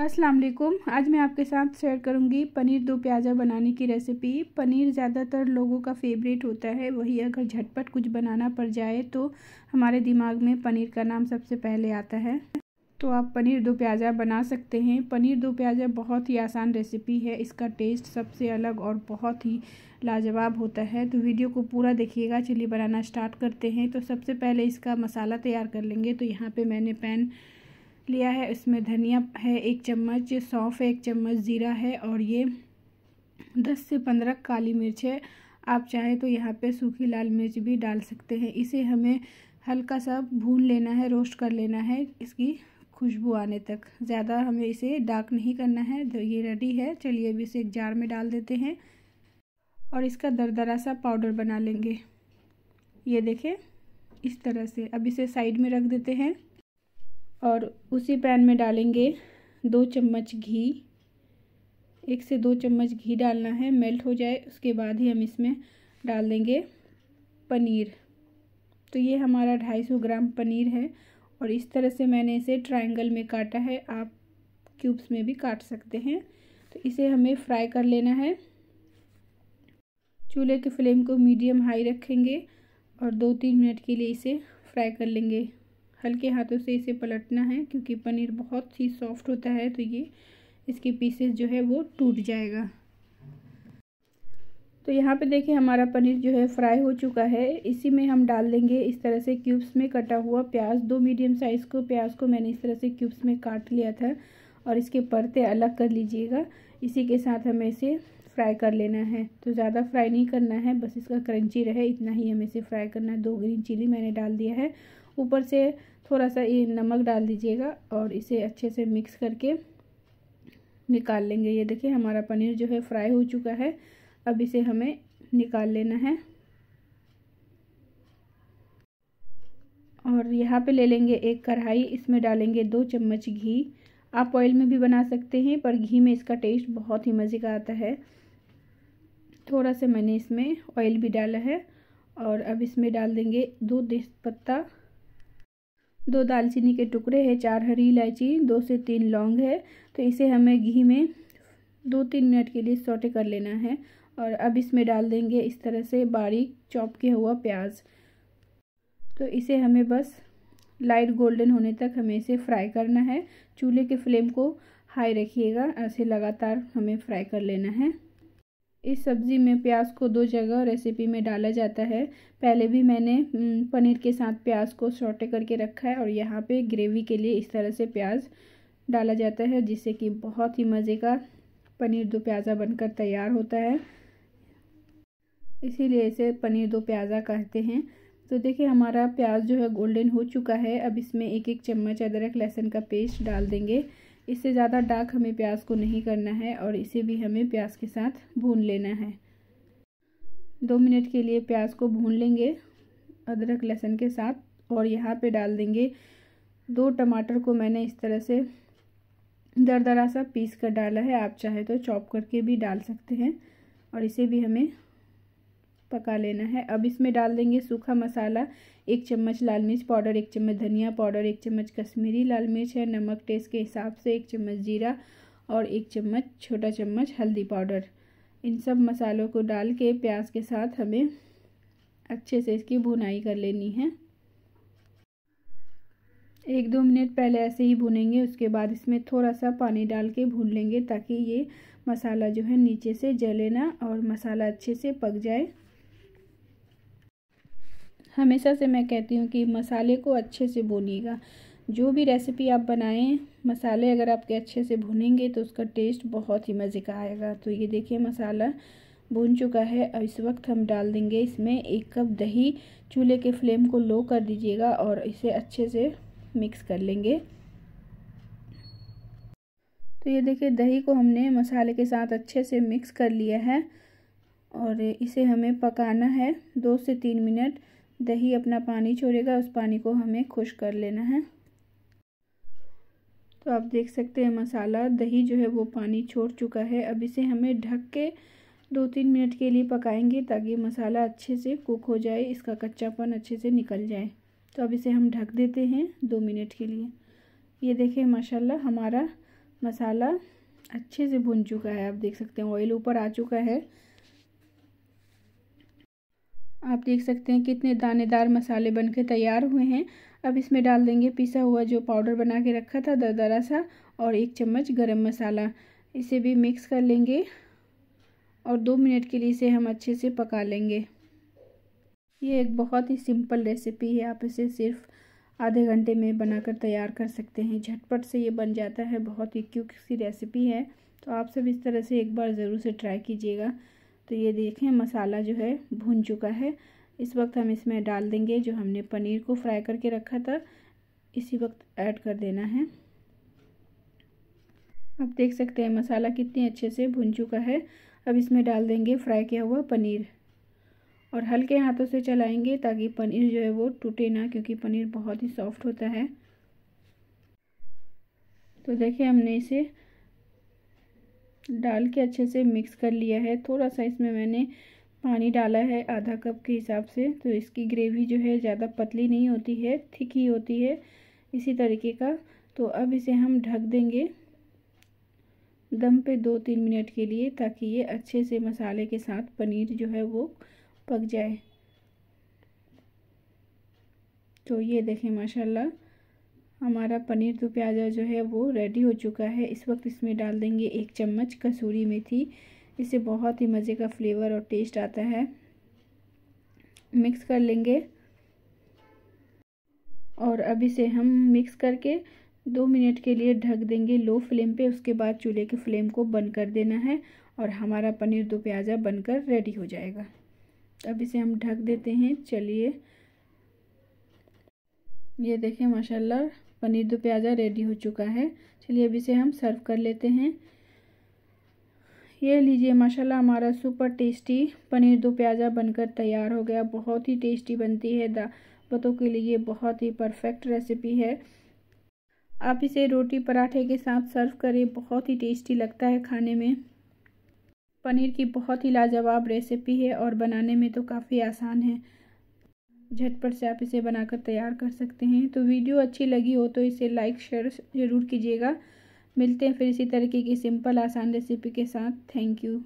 अस्सलाम वालेकुम आज मैं आपके साथ शेयर करूंगी पनीर दो प्याज़ा बनाने की रेसिपी पनीर ज़्यादातर लोगों का फेवरेट होता है वही अगर झटपट कुछ बनाना पड़ जाए तो हमारे दिमाग में पनीर का नाम सबसे पहले आता है तो आप पनीर दो प्याज़ा बना सकते हैं पनीर दो प्याज़ा बहुत ही आसान रेसिपी है इसका टेस्ट सबसे अलग और बहुत ही लाजवाब होता है तो वीडियो को पूरा देखिएगा चलिए बनाना स्टार्ट करते हैं तो सबसे पहले इसका मसाला तैयार कर लेंगे तो यहाँ पर मैंने पैन लिया है उसमें धनिया है एक चम्मच सौंफ एक चम्मच ज़ीरा है और ये दस से पंद्रह काली मिर्च है आप चाहे तो यहाँ पे सूखी लाल मिर्च भी डाल सकते हैं इसे हमें हल्का सा भून लेना है रोस्ट कर लेना है इसकी खुशबू आने तक ज़्यादा हमें इसे डार्क नहीं करना है तो ये रेडी है चलिए अभी इसे एक जार में डाल देते हैं और इसका दरदरा सा पाउडर बना लेंगे ये देखें इस तरह से अब इसे साइड में रख देते हैं और उसी पैन में डालेंगे दो चम्मच घी एक से दो चम्मच घी डालना है मेल्ट हो जाए उसके बाद ही हम इसमें डाल देंगे पनीर तो ये हमारा ढाई सौ ग्राम पनीर है और इस तरह से मैंने इसे ट्रायंगल में काटा है आप क्यूब्स में भी काट सकते हैं तो इसे हमें फ्राई कर लेना है चूल्हे के फ्लेम को मीडियम हाई रखेंगे और दो तीन मिनट के लिए इसे फ्राई कर लेंगे हल्के हाथों से इसे पलटना है क्योंकि पनीर बहुत ही सॉफ्ट होता है तो ये इसके पीसेस जो है वो टूट जाएगा तो यहाँ पे देखिए हमारा पनीर जो है फ्राई हो चुका है इसी में हम डाल देंगे इस तरह से क्यूब्स में कटा हुआ प्याज दो मीडियम साइज़ को प्याज को मैंने इस तरह से क्यूब्स में काट लिया था और इसके परते अलग कर लीजिएगा इसी के साथ हमें इसे फ्राई कर लेना है तो ज़्यादा फ्राई नहीं करना है बस इसका क्रंची रहे इतना ही हमें इसे फ्राई करना है दो ग्रीन चिली मैंने डाल दिया है ऊपर से थोड़ा सा ये नमक डाल दीजिएगा और इसे अच्छे से मिक्स करके निकाल लेंगे ये देखिए हमारा पनीर जो है फ्राई हो चुका है अब इसे हमें निकाल लेना है और यहाँ पे ले लेंगे एक कढ़ाई इसमें डालेंगे दो चम्मच घी आप ऑयल में भी बना सकते हैं पर घी में इसका टेस्ट बहुत ही मज़े का आता है थोड़ा सा मैंने इसमें ऑयल भी डाला है और अब इसमें डाल देंगे दो पत्ता दो दालचीनी के टुकड़े हैं चार हरी इलायची दो से तीन लौंग है तो इसे हमें घी में दो तीन मिनट के लिए सोटे कर लेना है और अब इसमें डाल देंगे इस तरह से बारीक चॉप किया हुआ प्याज तो इसे हमें बस लाइट गोल्डन होने तक हमें इसे फ्राई करना है चूल्हे के फ्लेम को हाई रखिएगा ऐसे लगातार हमें फ्राई कर लेना है इस सब्ज़ी में प्याज को दो जगह रेसिपी में डाला जाता है पहले भी मैंने पनीर के साथ प्याज को सॉटे करके रखा है और यहाँ पे ग्रेवी के लिए इस तरह से प्याज डाला जाता है जिससे कि बहुत ही मज़े का पनीर दो प्याज़ा बनकर तैयार होता है इसीलिए इसे पनीर दो प्याज़ा कहते हैं तो देखिए हमारा प्याज जो है गोल्डन हो चुका है अब इसमें एक एक चम्मच अदरक लहसुन का पेस्ट डाल देंगे इससे ज़्यादा डार्क हमें प्याज को नहीं करना है और इसे भी हमें प्याज के साथ भून लेना है दो मिनट के लिए प्याज को भून लेंगे अदरक लहसुन के साथ और यहाँ पे डाल देंगे दो टमाटर को मैंने इस तरह से दर सा पीस कर डाला है आप चाहे तो चॉप करके भी डाल सकते हैं और इसे भी हमें पका लेना है अब इसमें डाल देंगे सूखा मसाला एक चम्मच लाल मिर्च पाउडर एक चम्मच धनिया पाउडर एक चम्मच कश्मीरी लाल मिर्च है नमक टेस्ट के हिसाब से एक चम्मच जीरा और एक चम्मच छोटा चम्मच हल्दी पाउडर इन सब मसालों को डाल के प्याज के साथ हमें अच्छे से इसकी भुनाई कर लेनी है एक दो मिनट पहले ऐसे ही भुनेंगे उसके बाद इसमें थोड़ा सा पानी डाल के भून लेंगे ताकि ये मसाला जो है नीचे से जले ना और मसाला अच्छे से पक जाए हमेशा से मैं कहती हूँ कि मसाले को अच्छे से भूनिएगा जो भी रेसिपी आप बनाएं मसाले अगर आपके अच्छे से भुनेंगे तो उसका टेस्ट बहुत ही मज़े का आएगा तो ये देखिए मसाला भून चुका है अब इस वक्त हम डाल देंगे इसमें एक कप दही चूल्हे के फ्लेम को लो कर दीजिएगा और इसे अच्छे से मिक्स कर लेंगे तो ये देखिए दही को हमने मसाले के साथ अच्छे से मिक्स कर लिया है और इसे हमें पकाना है दो से तीन मिनट दही अपना पानी छोड़ेगा उस पानी को हमें खुश कर लेना है तो आप देख सकते हैं मसाला दही जो है वो पानी छोड़ चुका है अब इसे हमें ढक के दो तीन मिनट के लिए पकाएंगे ताकि मसाला अच्छे से कुक हो जाए इसका कच्चापन अच्छे से निकल जाए तो अब इसे हम ढक देते हैं दो मिनट के लिए ये देखें माशाल्लाह हमारा मसाला अच्छे से भुन चुका है आप देख सकते हैं ऑयल ऊपर आ चुका है आप देख सकते हैं कितने दानेदार मसाले बनके तैयार हुए हैं अब इसमें डाल देंगे पिसा हुआ जो पाउडर बना के रखा था दरदरा सा और एक चम्मच गरम मसाला इसे भी मिक्स कर लेंगे और दो मिनट के लिए इसे हम अच्छे से पका लेंगे ये एक बहुत ही सिंपल रेसिपी है आप इसे सिर्फ आधे घंटे में बनाकर तैयार कर सकते हैं झटपट से ये बन जाता है बहुत ही क्यूक सी रेसिपी है तो आप सब इस तरह से एक बार ज़रूर से ट्राई कीजिएगा तो ये देखें मसाला जो है भुन चुका है इस वक्त हम इसमें डाल देंगे जो हमने पनीर को फ्राई करके रखा था इसी वक्त ऐड कर देना है अब देख सकते हैं मसाला कितने अच्छे से भुन चुका है अब इसमें डाल देंगे फ्राई किया हुआ पनीर और हल्के हाथों से चलाएंगे ताकि पनीर जो है वो टूटे ना क्योंकि पनीर बहुत ही सॉफ्ट होता है तो देखिए हमने इसे डाल के अच्छे से मिक्स कर लिया है थोड़ा सा इसमें मैंने पानी डाला है आधा कप के हिसाब से तो इसकी ग्रेवी जो है ज़्यादा पतली नहीं होती है थिक ही होती है इसी तरीके का तो अब इसे हम ढक देंगे दम पे दो तीन मिनट के लिए ताकि ये अच्छे से मसाले के साथ पनीर जो है वो पक जाए तो ये देखें माशाल्लाह हमारा पनीर दो प्याज़ा जो है वो रेडी हो चुका है इस वक्त इसमें डाल देंगे एक चम्मच कसूरी मेथी इससे बहुत ही मज़े का फ्लेवर और टेस्ट आता है मिक्स कर लेंगे और अब इसे हम मिक्स करके दो मिनट के लिए ढक देंगे लो फ्लेम पे उसके बाद चूल्हे के फ्लेम को बंद कर देना है और हमारा पनीर दो प्याज़ा बनकर रेडी हो जाएगा अब इसे हम ढक देते हैं चलिए ये देखें माशाल्लाह पनीर दो तो प्याज़ा रेडी हो चुका है चलिए अभी इसे हम सर्व कर लेते हैं ये लीजिए माशाल्लाह हमारा सुपर टेस्टी पनीर दो प्याज़ा बनकर तैयार हो गया बहुत ही टेस्टी बनती है दावतों के लिए बहुत ही परफेक्ट रेसिपी है आप इसे रोटी पराठे के साथ सर्व करें बहुत ही टेस्टी लगता है खाने में पनीर की बहुत ही लाजवाब रेसिपी है और बनाने में तो काफ़ी आसान है झटपट से आप इसे बनाकर तैयार कर सकते हैं तो वीडियो अच्छी लगी हो तो इसे लाइक शेयर ज़रूर कीजिएगा मिलते हैं फिर इसी तरीके की सिंपल आसान रेसिपी के साथ थैंक यू